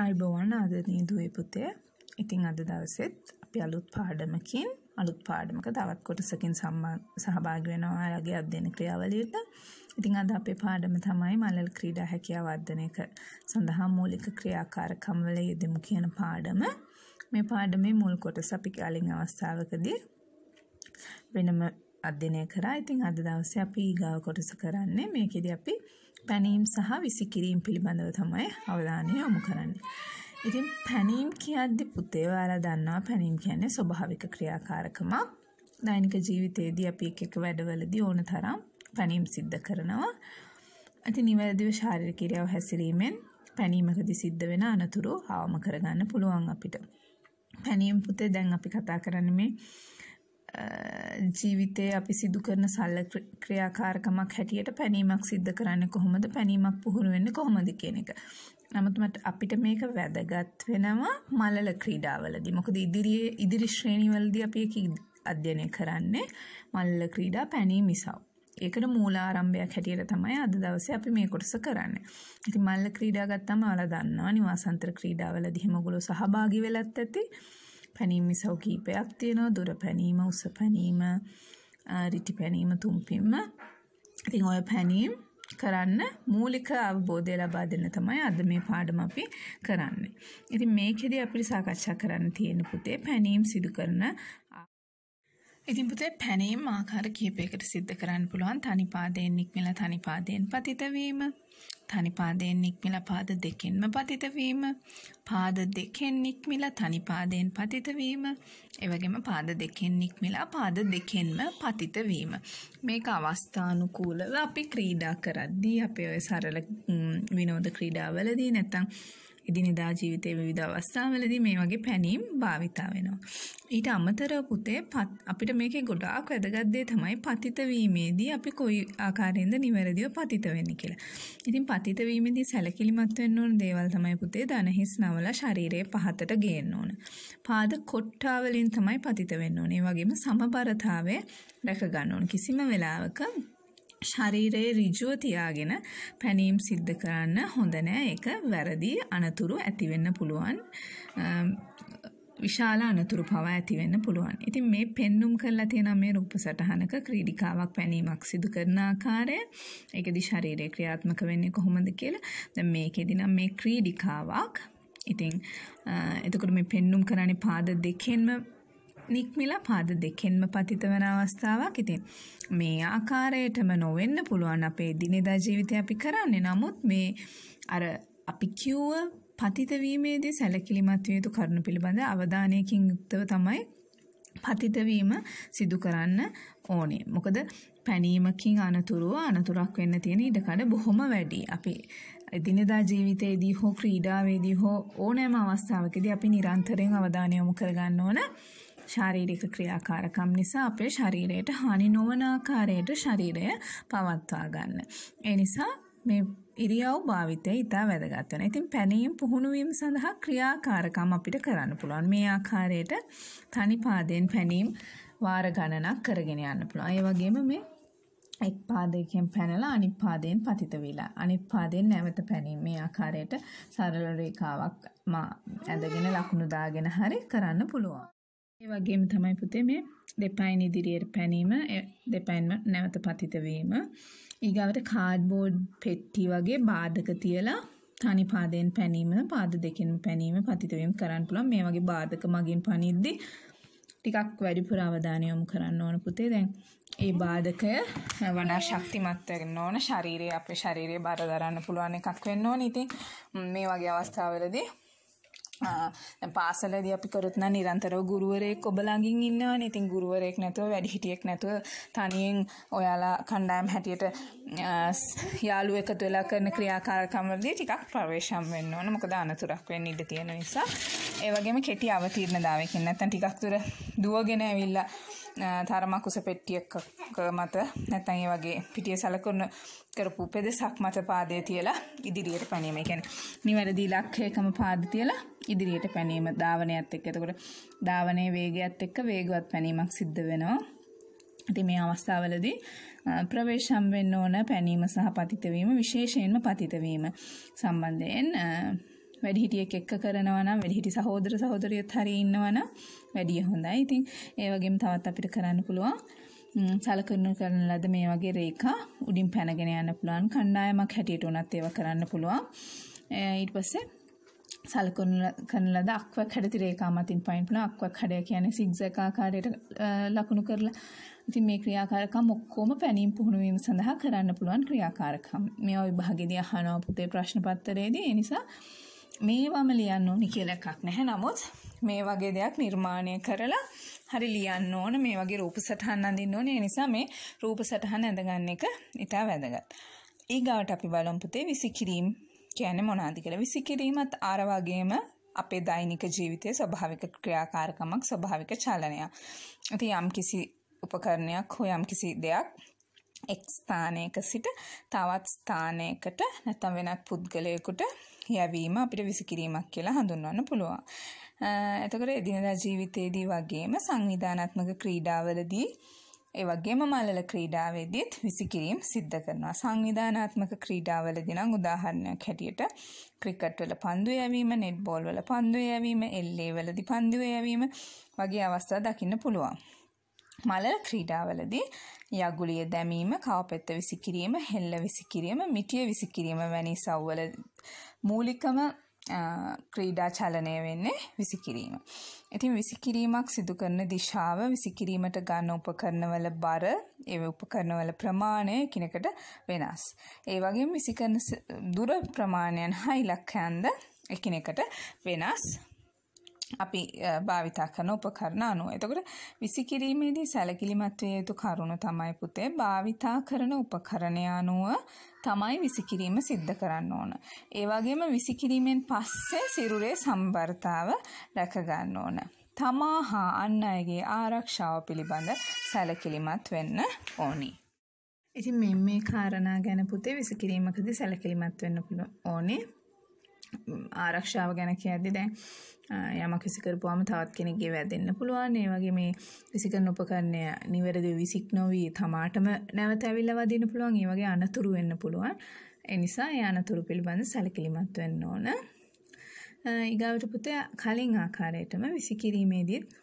අයිබෝවන් ආදරණීය දුවේ පුතේ. ඉතින් අද දවසෙත් අපි අලුත් පාඩමකින් අලුත් පාඩමක තවත් කොටසකින් සහභාගි වෙනවා ඔයාලගේ අධ්‍යයන ක්‍රියාවලියට. ඉතින් අද අපේ පාඩම තමයි මලල් ක්‍රීඩා හැකියාව වර්ධනයක සඳහා මූලික ක්‍රියාකාරකම් වල යෙදෙමු කියන පාඩම. මේ පාඩමේ මුල් කොටස අපි කලින් අවස්ථාවකදී වෙනම අධ්‍යයනය කරා. ඉතින් අද දවසේ අපි ඊගාව කොටස කරන්නේ මේකෙදී අපි පැනීම් සහ විසිකිරීම් පිළිබඳව තමයි අවධානය යොමු කරන්නේ. ඉතින් පැනීම් කියද්දි පුතේ ඔයාලා දන්නවා පැනීම් කියන්නේ ස්වභාවික ක්‍රියාකාරකමක්. දෛනික ජීවිතයේදී අපි එක එක වැඩවලදී ඕන තරම් පැනීම් සිද්ධ කරනවා. ඉතින් නිවැරදිව ශාරීරික ක්‍රියාව හැසිරීමෙන් පැනීමකදී සිද්ධ වෙන අනතුරු ආවම කරගන්න පුළුවන් අපිට. පැනීම් පුතේ දැන් අපි කතා කරන්නේ මේ ජීවිතයේ අපි සිදු කරන සල්ල ක්‍රියාකාරකමක් හැටියට පැනීමක් සිද්ධ කරන්නේ කොහොමද පැනීමක් පුහුණු වෙන්නේ කොහොමද කියන එක. නමුත් මට අපිට මේක වැදගත් වෙනවා මලල ක්‍රීඩාවලදී. මොකද ඉදිරියේ ඉදිරි ශ්‍රේණිවලදී අපි ඒක අධ්‍යයනය කරන්නේ මලල ක්‍රීඩා පැනීම ඉසව්. ඒකට මූලාරම්භයක් හැටියට තමයි අද දවසේ අපි මේ කොටස කරන්නේ. ඉතින් මල්ල ක්‍රීඩා ගත්තම ඔයාලා දන්නවා නිවාසාන්තර ක්‍රීඩාවලදී හැමගොල්ලෝ සහභාගී වෙලත් ඇති. පැනීම් මිසව් කීපයක් තියෙනවා දුර පැනීම උස පැනීම රිටි පැනීම තුම්පින්ම ඉතින් ඔය පැනීම් කරන්න මූලික අවබෝධය ලබා දෙන්න තමයි අද මේ පාඩම අපි කරන්නේ. ඉතින් මේකෙදි අපිට සාකච්ඡා කරන්න තියෙන පුතේ පැනීම් සිදු කරන ඉතින් පුතේ පැනීම් ආකාර කිහිපයකට සිද්ධ කරන්න පුළුවන් තනි පාදයෙන් නික්මලා තනි පාදයෙන් පතිත වීම තනි පාදයෙන් නික්මලා පාද දෙකෙන්ම පතිත වීම පාද දෙකෙන් නික්මලා තනි පාදයෙන් පතිත වීම ඒ වගේම පාද දෙකෙන් නික්මලා පාද දෙකෙන්ම පතිත වීම මේක අවස්ථානුකූලව අපි ක්‍රීඩා කරද්දී අපේ ඔය සරල විනෝද ක්‍රීඩාවලදී නැත්තම් එදිනෙදා ජීවිතයේ විවිධ අවස්ථාවලදී මේ වගේ පැනීම් භාවිතා වෙනවා. ඊට අමතරව පුතේ අපිට මේකේ ගොඩාක් වැදගත් දේ තමයි පතිත වීමේදී අපි කොයි ආකාරයෙන්ද නිවැරදිව පතිත වෙන්නේ කියලා. ඉතින් පතිත වීමේදී සැලකිලිමත් වෙන්න ඕන දේවල් තමයි පුතේ දනහිස් නවලා ශරීරයේ පහතට ගේන්න ඕන. පාද කොට්ටා වලින් තමයි පතිත වෙන්න ඕනේ. ඒ වගේම සමබරතාවය රැක ගන්න ඕන. කිසිම වෙලාවක ශරීරයේ ඍජුව තියාගෙන පැනීම් සිද්ධ කරන්න හොඳ නෑ ඒක වැරදි අනතුරු ඇති වෙන්න පුළුවන් විශාල අනතුරු පවා ඇති වෙන්න පුළුවන්. ඉතින් මේ පෙන්눔 කරලා තියෙන මේ රූප සටහනක ක්‍රීඩිකාවක් පැනීමක් සිදු කරන ආකාරය ඒකෙදි ශරීරය ක්‍රියාත්මක වෙන්නේ කොහොමද කියලා. දැන් මේකෙදි නම් මේ ක්‍රීඩිකාවක්. ඉතින් එතකොට මේ පෙන්눔 කරන්නේ පාද දෙකෙන්ම නික්මිලා පාද දෙකෙන්ම පතිත වන අවස්ථාවක් ඉතින් මේ ආකාරයටම නොවෙන්න පුළුවන් අපේ දිනෙදා ජීවිතය අපි කරන්නේ නමුත් මේ අර අපි කිව්ව පතිතවීමේදී සැලකිලිමත් විය යුතු කරුණු පිළිබඳ අවධානයකින් යුක්තව තමයි පතිතවීම සිදු කරන්න ඕනේ. මොකද පැනීමකින් අනතුරුව අනතුරක් වෙන්න තියෙන ඉඩකඩ බොහොම වැඩි. අපි එදිනෙදා ජීවිතයේදී හෝ ක්‍රීඩාවේදී හෝ ඕනෑම අවස්ථාවකදී අපි නිරන්තරයෙන් අවධානය යොමු කරගන්න ඕන ශාරීරික ක්‍රියාකාරකම් නිසා අපේ ශරීරයට හානි නොවන ආකාරයට ශරීරය පවත්වා ගන්න. ඒ නිසා මේ ඉරියව් භාවිතය ඉතා වැදගත් වෙනවා. ඉතින් පැනීම් පුහුණු වීම සඳහා ක්‍රියාකාරකම් අපිට කරන්න පුළුවන්. මේ ආකාරයට තනි පාදයෙන් පැනීම් වාර ගණනක් කරගෙන යන්න පුළුවන්. ඒ වගේම මේ එක් පාදයකින් පැනලා අනිත් පාදයෙන් පතිත වෙලා අනිත් පාදයෙන් නැවත පැනීම මේ ආකාරයට සරල රේඛාවක් මා ඇඳගෙන ලකුණු දාගෙන හරි කරන්න පුළුවන්. ඒ වගේම තමයි පුතේ මේ දෙපයින් ඉදිරියට පැනීම දෙපයින්ම නැවත පතිත වීම ඊගාවට කාඩ්බෝඩ් පෙට්ටි වගේ බාධක තියලා තනි පාදයෙන් පැනීම පාද දෙකෙන්ම පැනීම පතිත වීම කරන්න පුළුවන් මේ වගේ බාධක මගින් පනිද්දි ටිකක් වැඩිපුර අවධානය යොමු කරන්න ඕන පුතේ දැන් ඒ බාධකය වඩා ශක්තිමත් වෙන්න ඕන ශරීරයේ අපේ ශරීරයේ බර දරන්න පුළුවන් එකක් වෙන්න ඕන ඉතින් මේ වගේ අවස්ථාවලදී පාසලද අපි කරත්න නිරන්තර ගුරුවරෙක් ඔබලඟින් ඉන්නවන ඉතින් ගුරුවරෙක් නැතුව වැඩිහිටියෙක් නැතුව තනියෙන් ඔයාලා කණ්ඩායම් හැටියට යාලු එකතු වෙලා කරන ක්‍රියාකාරකම්වලදී ටිකක් ප්‍රවේශම් වෙන්න ඕන මොකද අනතුරක් වෙන්න ඉඩ තියෙන නිසා ඒ වගේම කෙටි අවතීර්ණතාවයකින් නැත්නම් ටිකක් දුර දුවගෙන ඇවිල්ලා තරමා කුස පෙට්ටියක් මත නැත්නම් ඒ වගේ පිටියේ සලකන කරපු පෙදසක් මත පාදයේ තියලා ඉදිරියට පැනීම. ඒ කියන්නේ නිවැරදි ඉලක්කයකම පාද තියලා ඉදිරියට පැනීම ධාවනයත් එක්ක. එතකොට ධාවනයේ වේගයත් එක්ක වේගවත් පැනීමක් සිද්ධ වෙනවා. ඉතින් මේ අවස්ථාවලදී ප්‍රවේශම් වෙන්න ඕන පැනීම සහ පතිත වීම විශේෂයෙන්ම පතිත වීම සම්බන්ධයෙන් වැඩිහිටියෙක් එක්ක කරනවා නම් වැඩිහිටි සහෝදර සහෝදරියොත් හරිය ඉන්නවා නම් වැඩිය හොඳයි. ඉතින් ඒ වගේම තවත් අපිට කරන්න පුළුවන් සලකනු කරන ලද මේ වගේ රේඛා උඩින් පැනගෙන යන්න පුළුවන් කණ්ඩායමක් හැටියට උනත් ඒවා කරන්න පුළුවන්. ඊට පස්සේ සලකනු කරන ලද අක්වක් හැඩති රේඛා මතින් පයින් පුළුවන් අක්වක් හැඩය කියන්නේ සිග්සැග් ආකාරයට ලකුණු කරලා ඉතින් මේ ක්‍රියාකාරකම් ඔක්කොම පැනීම් පුහුණු වීම සඳහා කරන්න පුළුවන් ක්‍රියාකාරකම්. මේවා විභාගෙදී අහනවා පුතේ ප්‍රශ්න පත්‍රයේදී. ඒ නිසා මේවම ලියන්න ඕනි කියලා එකක් නැහැ. නමුත් මේ වගේ දෙයක් නිර්මාණය කරලා හරි ලියන්න ඕන මේ වගේ රූප සටහන් අඳින්න ඕනේ. ඒ නිසා මේ රූප සටහන් අඳගන්න එක ඉතා වැදගත්. ඊගාවට අපි බලමු පුතේ විසිකිරීම කියන්නේ මොනවාද කියලා. විසිකිරීමත් අර වගේම අපේ දෛනික ජීවිතයේ ස්වභාවික ක්‍රියාකාරකමක් ස්වභාවික චලනයක්. ඉතින් යම්කිසි උපකරණයක් හෝ යම්කිසි දෙයක් එක් ස්ථානයක සිට තවත් ස්ථානයකට නැත්නම් වෙනත් පුද්ගලයෙකුට යැවීම අපිට විසිකිරීමක් කියලා හඳුන්වන්න පුළුවන්. එතකොට එදිනදා ජීවිතයේදී වගේම සංවිධානාත්මක ක්‍රීඩාවලදී ඒ වගේම මලල ක්‍රීඩාවේදීත් විසිකිරීම් සිද්ධ කරනවා. සංවිධානාත්මක ක්‍රීඩාවලදී නම් උදාහරණයක් හැටියට ක්‍රිකට් වල පන්දු යැවීම, නෙට් බෝල් වල පන්දු යැවීම, එල්ලේ වලදී පන්දු යැවීම වගේ අවස්ථා දකින්න පුළුවන්. මලල ක්‍රීඩාවලදී යගුලිය දැමීම, කාපෙත්ත විසිකිරීම, හෙල්ල විසිකිරීම, මිටිය විසිකිරීම වැනි සව්වල මූලිකම ක්‍රීඩා චලනය වෙන්නේ විසිකිරීම. ඉතින් විසිකිරීමක් සිදු කරන දිශාව විසිකිරීමට ගන්න උපකරණවල බර ඒ උපකරණවල ප්‍රමාණය එකිනෙකට වෙනස්. ඒ වගේම විසිකරන දුර ප්‍රමාණයන් හා ඉලක්කයන්ද එකිනෙකට වෙනස්. අපි භාවිතා කරන උපකරණ අනුව. එතකොට විසිකිරීමේදී සැලකිලිමත් විය යුතු කරුණු තමයි පුතේ භාවිතා කරන උපකරණය අනුව තමයි විසිකිරීම සිද්ධ කරන්න ඕන. ඒ වගේම විසිකිරීමෙන් පස්සේ සිරුරේ සම්බරතාව රැක ගන්න ඕන. තමා හා අන් අයගේ ආරක්ෂාව පිළිබඳ සැලකිලිමත් වෙන්න ඕනි. ඉතින් මේ මේ කාරණා ගැන පුතේ විසිකිරීමකදී සැලකිලිමත් වෙන්න ඕනේ. ආරක්ෂාව ගැන කියද්දි දැන් යමක් විසිකරපුවාම තවත් කෙනෙක්ගේ වැදෙන්න පුළුවන් ඒ වගේ මේ විසිකරන උපකරණය නිවැරදිව විසික් නොවී තමාටම නැවත ඇවිල්ලා වදින්න පුළුවන් ඒ වගේ අනතුරු වෙන්න පුළුවන් ඒ නිසා ඒ අනතුරු පිළිබඳ සැලකිලිමත් වෙන්න ඕන ඊගාවට පුතේ කලින් ආකාරයටම විසිකිරීමේදීත්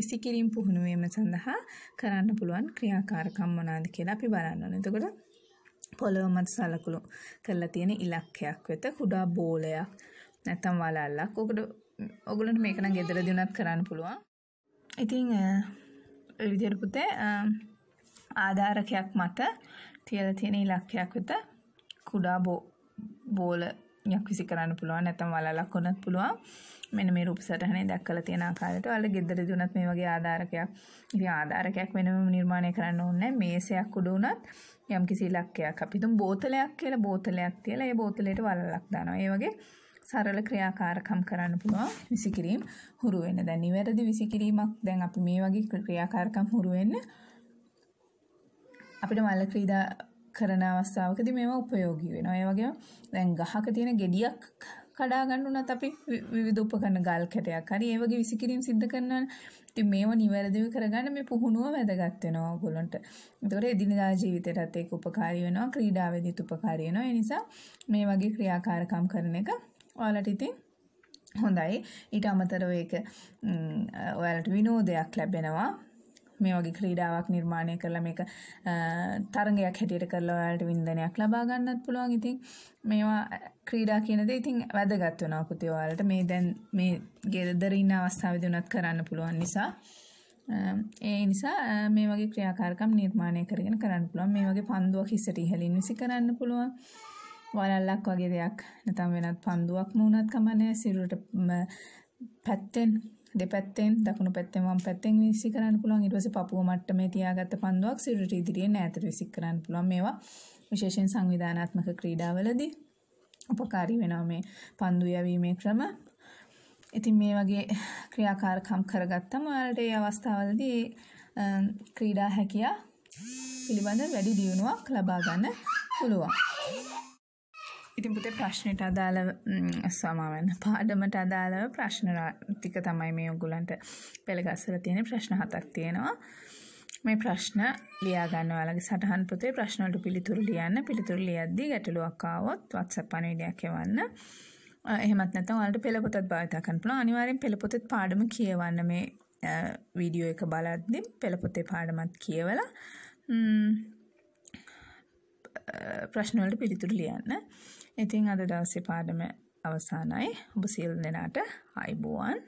විසිකිරීම පුහුණුවීම සඳහා කරන්න පුළුවන් ක්‍රියාකාරකම් මොනවාද කියලා අපි බලන්න ඕනේ එතකොට පොළොව මත සලකුණු කරලා තියෙන ඉලක්කයක් වෙත කුඩා බෝලයක් නැත්තම් වලල්ලක්. ඔකට ඔගලන්ට මේක නම් ගෙදරදී උනත් කරන්න පුළුවන්. ඉතින් විදියට පුතේ ආධාරකයක් මත තියලා තියෙන ඉලක්කයක් වෙත කුඩා බෝල යක්විසි කරන්න පුළුවන් නැත්නම් වලලක් වුණත් පුළුවන් මෙන්න මේ රූප සටහනේ දැක්කලා තියෙන ආකාරයට ඔයාලා ගෙදර දුනත් මේ වගේ ආධාරකයක් ඉතින් ආධාරකයක් වෙනම නිර්මාණය කරන්න ඕනේ නැහැ මේසයක් උඩ උනත් යම්කිසි ඉලක්කයක් අපි තුන් බෝතලයක් කියලා බෝතලයක් තියලා ඒ බෝතලයට වලලක් දානවා ඒ වගේ සරල ක්‍රියාකාරකම් කරන්න පුළුවන් විසිකිරීම හුරු වෙන. දැන් නිවැරදි විසිකිරීමක් දැන් අපි මේ වගේ ක්‍රියාකාරකම් හුරු වෙන්න අපිට මල ක්‍රීඩා කරන අවස්ථාවකදී මේවා උපයෝගී වෙනවා. ඒ වගේම දැන් ගහක තියෙන ගෙඩියක් කඩා ගන්න උනත් අපි විවිධ උපකරණ ගල් කැටයක් හරි ඒ වගේ විසිකිරීම් සිද්ධ කරනවා. ඉතින් මේව නිවැරදිව කරගන්න මේ පුහුණුව වැදගත් වෙනවා ඔයගොල්ලන්ට. ඒතකොට එදිනදා ජීවිතයටත් ඒක උපකාරී වෙනවා. ක්‍රීඩාවේදීත් උපකාරී වෙනවා. ඒ නිසා මේ වගේ ක්‍රියාකාරකම් කරන එක ඔයාලට ඉතින් හොඳයි. ඊට අමතරව ඒක ඔයාලට විනෝදයක් ලැබෙනවා. මේ වගේ ක්‍රීඩාවක් නිර්මාණය කරලා මේක තරගයක් හැටියට කරලා ඔයාලට වින්දනයක් ලබා ගන්නත් පුළුවන්. ඉතින් මේවා ක්‍රීඩා කියන දේ ඉතින් වැදගත් වෙනවා පුතේ ඔයාලට. මේ දැන් මේ ගෙදර ඉන්න අවස්ථාවේදී උනත් කරන්න පුළුවන් නිසා. ඒ නිසා මේ වගේ ක්‍රියාකාරකම් නිර්මාණය කරගෙන කරන්න පුළුවන්. මේ වගේ පන්දුවක් ඉස්සට ඉහළින් විසි කරන්න පුළුවන්. වලල්ලක් වගේ දෙයක් නැත්නම් වෙනත් පන්දුවක්ම වුණත් කමන්නේ සිරුරට පැත්තෙන් දෙපැත්තෙන් දකුණු පැත්තෙන් වම් පැත්තෙන් විනිශ්චය කරන්න පුළුවන් ඊට පස්සේ පපුව මට්ටමේ තියාගත්ත පන්දුවක් සිරුරට ඉදිරියෙන් ඈතට විසික් කරන්න පුළුවන් මේවා විශේෂයෙන් සංවිධානාත්මක ක්‍රීඩාවලදී උපකාරී වෙනවා මේ පන්දු යැවීමේ ක්‍රම. ඉතින් මේ වගේ ක්‍රියාකාරකම් කරගත්තම ඔයාලට මේ අවස්ථාවලදී ක්‍රීඩා හැකියා පිළිබඳ වැඩි දියුණුවක් ලබා ගන්න පුළුවන්. ඉතින් පුතේ ප්‍රශ්නෙට අදාළව සමාවෙන්න පාඩමට අදාළව ප්‍රශ්න ටික තමයි මේ ඔයගලන්ට පෙළගස්සලා තියෙන ප්‍රශ්න හතක් තියෙනවා. මේ ප්‍රශ්න ලියා ගන්න ඔයාලගේ සටහන් පොතේ ප්‍රශ්න වලට පිළිතුරු ලියන්න පිළිතුරු ලියද්දී ගැටලුවක් ආවොත් WhatsApp පණිවිඩයක් එවන්න. එහෙමත් නැත්නම් ඔයාලට පෙළ පොතත් භාවිත කරන්න පුළුවන්. අනිවාර්යෙන් පෙළ පොතේ පාඩම කියවන්න මේ වීඩියෝ එක බලද්දී පෙළ පොතේ පාඩමත් කියවලා ප්‍රශ්නවලට පිළිතුරු ලියන්න. ඉතින් අද දවසේ පාඩම අවසానයි. ඔබ සියලු දෙනාට ආයුබෝවන්.